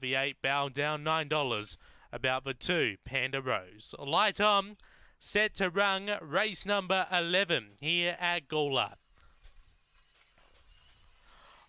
the 8 bound down $9 about the 2 Panda Rose. Light on, set to run race number 11 here at Gawler.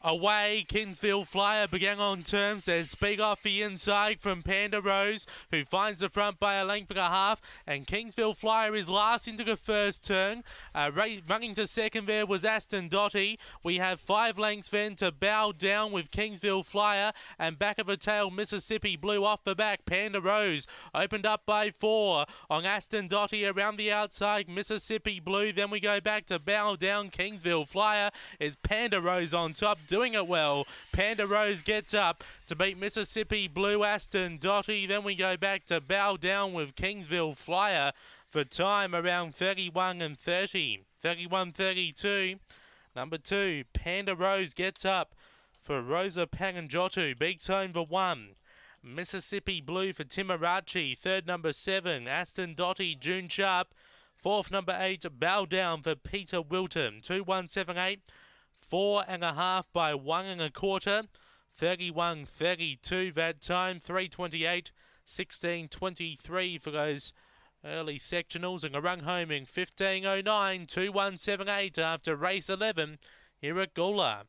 Away, Kingsville Flyer began on terms. There's speak off the inside from Panda Rose, who finds the front by a length and a half. And Kingsville Flyer is last into the first turn. Uh, running to second there was Aston Dotty. We have five lengths then to bow down with Kingsville Flyer. And back of a tail, Mississippi Blue off the back. Panda Rose opened up by four on Aston Dotty around the outside. Mississippi Blue. Then we go back to bow down. Kingsville Flyer is Panda Rose on top doing it well. Panda Rose gets up to beat Mississippi Blue Aston Dotty. Then we go back to Bow Down with Kingsville Flyer for time around 31 and 30. 31 32. Number two, Panda Rose gets up for Rosa Panganjotu. Big tone for one. Mississippi Blue for Timarachi. Third, number seven, Aston Dotty June Sharp. Fourth, number eight, Bow Down for Peter Wilton. 2178. Four and a half by one and a quarter. 31 32 that time. 328 16 23 for those early sectionals. And a run home in 1509 2178 after race 11 here at Gula.